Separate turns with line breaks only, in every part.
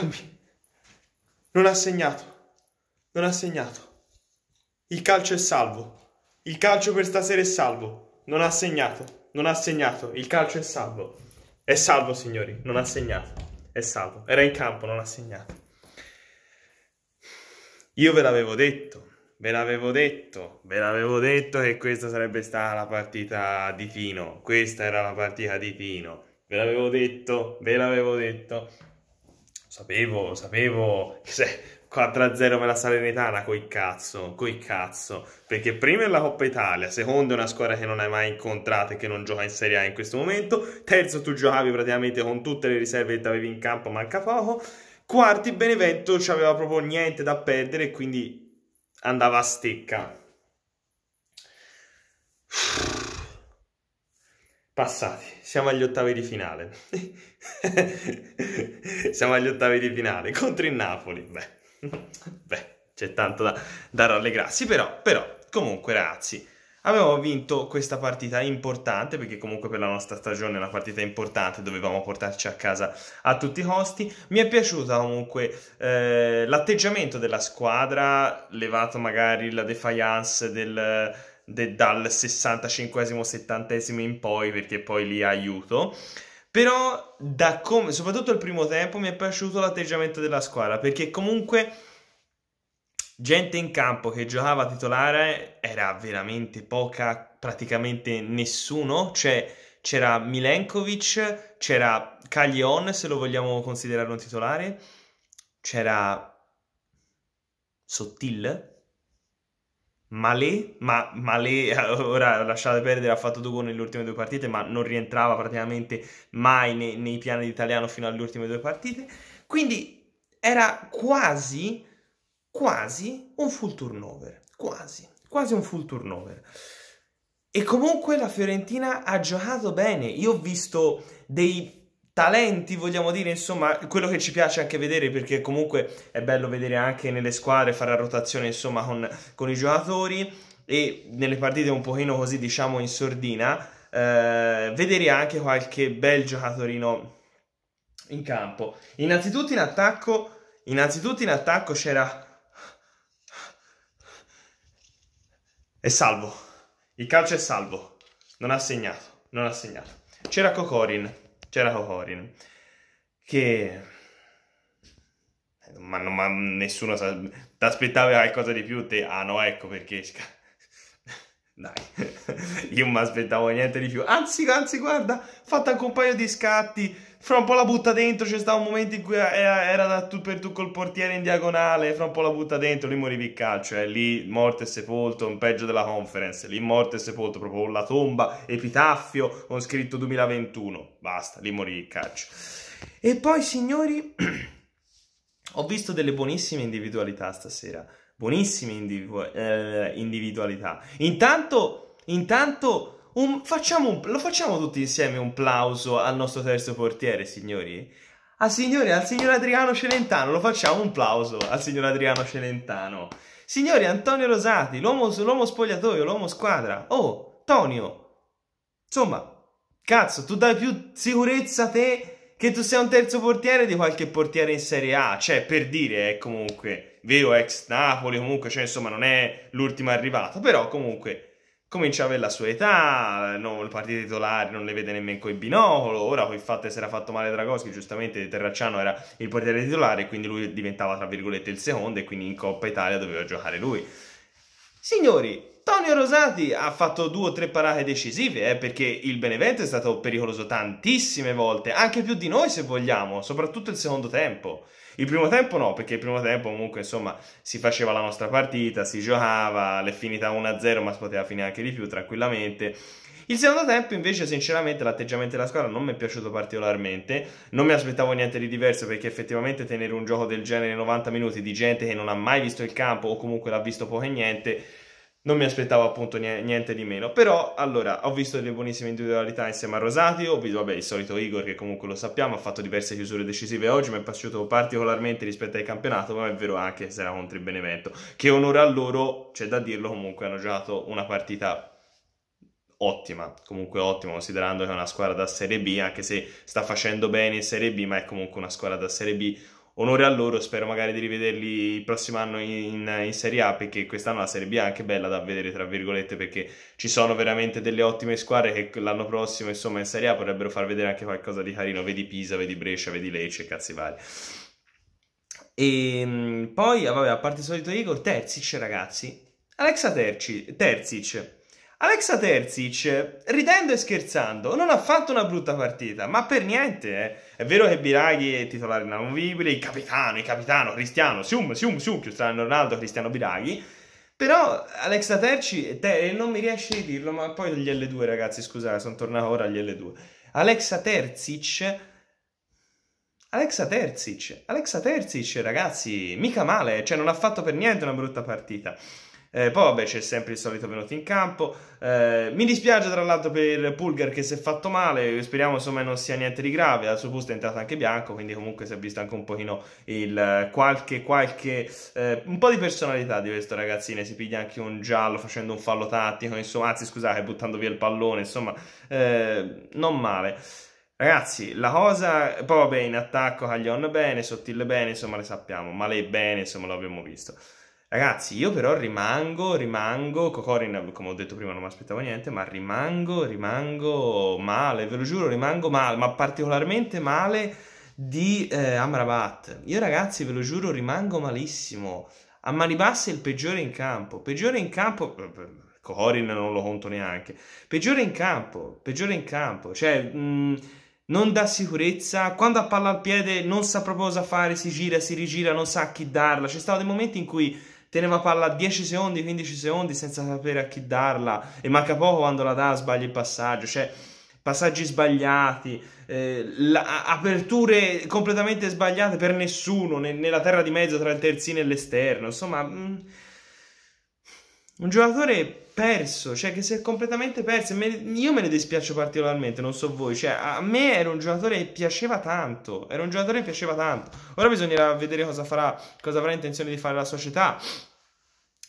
cambi. Non ha segnato. Non ha segnato. Il calcio è salvo. Il calcio per stasera è salvo. Non ha segnato. Non ha segnato. Il calcio è salvo. È salvo, signori. Non ha segnato. È salvo. Era in campo, non ha segnato. Io ve l'avevo detto. Ve l'avevo detto, ve l'avevo detto che questa sarebbe stata la partita di Fino. Questa era la partita di Fino. Ve l'avevo detto, ve l'avevo detto sapevo, sapevo che se 4-0 per la Salernitana, coi cazzo, coi cazzo, perché prima è la Coppa Italia, secondo è una squadra che non hai mai incontrato e che non gioca in Serie A in questo momento, terzo tu giocavi praticamente con tutte le riserve che ti avevi in campo, manca poco, quarti Benevento ci aveva proprio niente da perdere e quindi andava a stecca passati, siamo agli ottavi di finale. siamo agli ottavi di finale contro il Napoli. Beh, beh c'è tanto da, da rallegrarsi, però, però, comunque ragazzi, abbiamo vinto questa partita importante, perché comunque per la nostra stagione è una partita importante, dovevamo portarci a casa a tutti i costi. Mi è piaciuto comunque eh, l'atteggiamento della squadra, levato magari la defiance del de, dal 65-70 in poi, perché poi lì aiuto. Però, com- soprattutto il primo tempo, mi è piaciuto l'atteggiamento della squadra, perché comunque gente in campo che giocava titolare era veramente poca, praticamente nessuno, cioè c'era Milenkovic, c'era Caglion, se lo vogliamo considerare un titolare, c'era Sottil, Malé, ma Malé ora lasciate perdere, ha fatto due gol nelle ultime due partite, ma non rientrava praticamente mai nei, nei piani di italiano fino alle ultime due partite. Quindi era quasi, quasi un full turnover, quasi, quasi un full turnover. E comunque la Fiorentina ha giocato bene. Io ho visto dei talenti, vogliamo dire, insomma, quello che ci piace anche vedere perché comunque è bello vedere anche nelle squadre fare a rotazione, insomma, con, con i giocatori e nelle partite un pochino così, diciamo, in sordina, eh, vedere anche qualche bel giocatorino in campo. Innanzitutto in attacco, innanzitutto in attacco c'era è salvo. Il calcio è salvo. Non ha segnato, non ha segnato. C'era Cocorin c'era Kokorin che... Eh, ma, ma nessuno sa... ti aspettavi qualcosa di più, te... Ah no, ecco perché... Dai, io non mi aspettavo niente di più. Anzi, anzi, guarda, fatta anche un paio di scatti. Fra un po' la butta dentro, c'è stato un momento in cui era, era da tu per tu col portiere in diagonale, fra un po' la butta dentro, lì morivi il calcio, eh. lì morte e sepolto, un peggio della conference, lì morte e sepolto, proprio la tomba, epitaffio, con scritto 2021, basta, lì morivi il calcio. E poi, signori, ho visto delle buonissime individualità stasera buonissime individu- eh, individualità. Intanto, intanto un, facciamo un, lo facciamo tutti insieme un plauso al nostro terzo portiere, signori. Al signore, al signor Adriano Celentano, lo facciamo un plauso al signor Adriano Celentano. Signori, Antonio Rosati, l'uomo, l'uomo spogliatoio, l'uomo squadra. Oh, Tonio, insomma, cazzo, tu dai più sicurezza a te che tu sei un terzo portiere di qualche portiere in Serie A. Cioè, per dire, eh, comunque vero ex Napoli, comunque, cioè, insomma, non è l'ultimo arrivato, però comunque comincia ad avere la sua età, no, le partite titolari non le vede nemmeno il binocolo, ora con il fatto che si era fatto male Dragoschi, giustamente Terracciano era il portiere titolare, quindi lui diventava tra virgolette il secondo e quindi in Coppa Italia doveva giocare lui. Signori, Antonio Rosati ha fatto due o tre parate decisive, eh, perché il Benevento è stato pericoloso tantissime volte, anche più di noi se vogliamo, soprattutto il secondo tempo. Il primo tempo no, perché il primo tempo comunque insomma si faceva la nostra partita, si giocava, l'è finita 1-0 ma si poteva finire anche di più tranquillamente. Il secondo tempo invece sinceramente l'atteggiamento della squadra non mi è piaciuto particolarmente, non mi aspettavo niente di diverso perché effettivamente tenere un gioco del genere 90 minuti di gente che non ha mai visto il campo o comunque l'ha visto poco e niente non mi aspettavo appunto niente di meno. Però, allora, ho visto delle buonissime individualità insieme a Rosati, ho visto, vabbè, il solito Igor che comunque lo sappiamo, ha fatto diverse chiusure decisive oggi, mi è piaciuto particolarmente rispetto al campionato, ma è vero anche se era contro il Benevento, che onore a loro, c'è da dirlo, comunque hanno giocato una partita ottima, comunque ottima, considerando che è una squadra da Serie B, anche se sta facendo bene in Serie B, ma è comunque una squadra da Serie B onore a loro, spero magari di rivederli il prossimo anno in, in, Serie A perché quest'anno la Serie B è anche bella da vedere tra virgolette perché ci sono veramente delle ottime squadre che l'anno prossimo insomma in Serie A potrebbero far vedere anche qualcosa di carino, vedi Pisa, vedi Brescia, vedi Lecce, cazzi vari. E ehm, poi, ah, vabbè, a parte il solito Igor, Terzic ragazzi, Alexa Terci, Terzic Alexa Terzic, ridendo e scherzando, non ha fatto una brutta partita, ma per niente. Eh. È vero che Biraghi è titolare inamovibile, il capitano, il capitano, Cristiano, sium, sium, sium, Cristiano Ronaldo, Cristiano Biraghi. Però Alexa Terzic, te, non mi riesce a dirlo, ma poi gli L2 ragazzi, scusate, sono tornato ora agli L2. Alexa Terzic... Alexa Terzic, Alexa Terzic ragazzi, mica male, cioè non ha fatto per niente una brutta partita. Eh, poi vabbè c'è sempre il solito venuto in campo. Eh, mi dispiace tra l'altro per Pulgar che si è fatto male, speriamo insomma non sia niente di grave, al suo posto è entrato anche Bianco, quindi comunque si è visto anche un pochino il eh, qualche, qualche eh, un po' di personalità di questo ragazzino, si piglia anche un giallo facendo un fallo tattico, insomma, anzi scusate, buttando via il pallone, insomma, eh, non male. Ragazzi, la cosa, poi vabbè, in attacco Caglion bene, Sottile bene, insomma le sappiamo, Male bene, insomma l'abbiamo visto. Ragazzi, io però rimango, rimango, Cocorin, come ho detto prima, non mi aspettavo niente, ma rimango, rimango male, ve lo giuro, rimango male, ma particolarmente male di eh, Amrabat. Io ragazzi, ve lo giuro, rimango malissimo. A mani basse il peggiore in campo, peggiore in campo... Eh, eh, Cocorin non lo conto neanche. Peggiore in campo, peggiore in campo, cioè... Mh, mm, non dà sicurezza, quando ha palla al piede non sa proprio cosa fare, si gira, si rigira, non sa a chi darla. C'è stato dei momenti in cui teneva palla 10 secondi, 15 secondi senza sapere a chi darla e manca poco quando la dà sbagli il passaggio, cioè passaggi sbagliati, eh, la, aperture completamente sbagliate per nessuno ne, nella terra di mezzo tra il terzino e l'esterno, insomma... Mh, mm, un giocatore perso, cioè che si è completamente perso. io me ne dispiaccio particolarmente, non so voi. Cioè, a me era un giocatore che piaceva tanto. Era un giocatore che piaceva tanto. Ora bisognerà vedere cosa farà, cosa avrà intenzione di fare la società.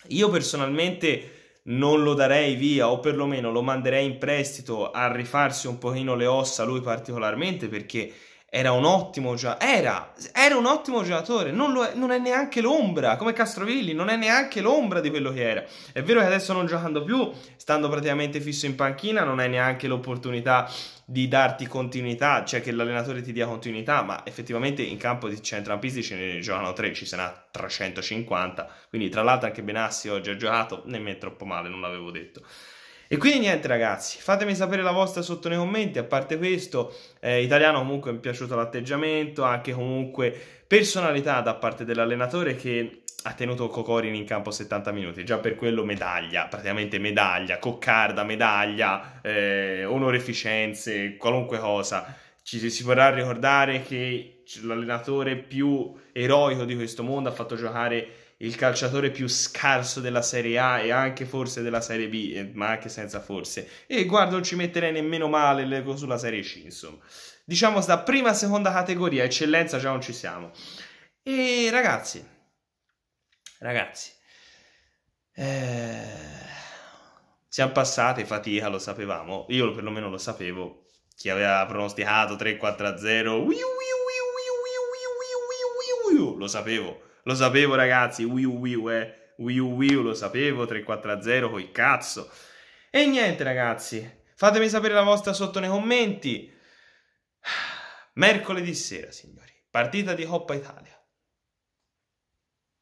Io personalmente non lo darei via o perlomeno lo manderei in prestito a rifarsi un pochino le ossa lui particolarmente perché era un ottimo giocatore. Era, era, un ottimo giocatore, non, è, non è, neanche l'ombra, come Castrovilli, non è neanche l'ombra di quello che era. È vero che adesso non giocando più, stando praticamente fisso in panchina, non è neanche l'opportunità di darti continuità, cioè che l'allenatore ti dia continuità, ma effettivamente in campo di centrampisti ce ne giocano 3, ci sarà 350, quindi tra l'altro anche Benassi oggi ha giocato, nemmeno troppo male, non l'avevo detto. E quindi niente ragazzi, fatemi sapere la vostra sotto nei commenti, a parte questo, eh, italiano comunque mi è piaciuto l'atteggiamento, anche comunque personalità da parte dell'allenatore che ha tenuto Cocorin in campo 70 minuti, già per quello medaglia, praticamente medaglia, coccarda, medaglia, eh, onoreficenze, qualunque cosa. Ci si vorrà ricordare che l'allenatore più eroico di questo mondo ha fatto giocare il calciatore più scarso della Serie A e anche forse della Serie B, ma anche senza forse. E guarda, non ci metterei nemmeno male sulla Serie C, insomma. Diciamo sta prima, e seconda categoria, eccellenza già non ci siamo. E ragazzi, ragazzi, eh, siamo passati fatica, lo sapevamo, io perlomeno lo sapevo, chi aveva pronosticato 3-4-0, lo sapevo lo sapevo, ragazzi. Wii U, Wii U, eh. Wii U, Wii U, lo sapevo. 3-4-0, coi cazzo. E niente, ragazzi. Fatemi sapere la vostra sotto nei commenti. Mercoledì sera, signori. Partita di Coppa Italia.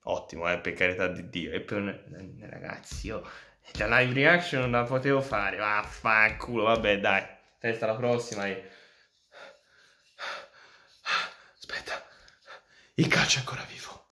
Ottimo, eh, per carità di Dio. E per... Ragazzi, io la live reaction non la potevo fare. Vaffanculo, vabbè, dai. Testa alla prossima e... Aspetta. Il calcio è ancora vivo.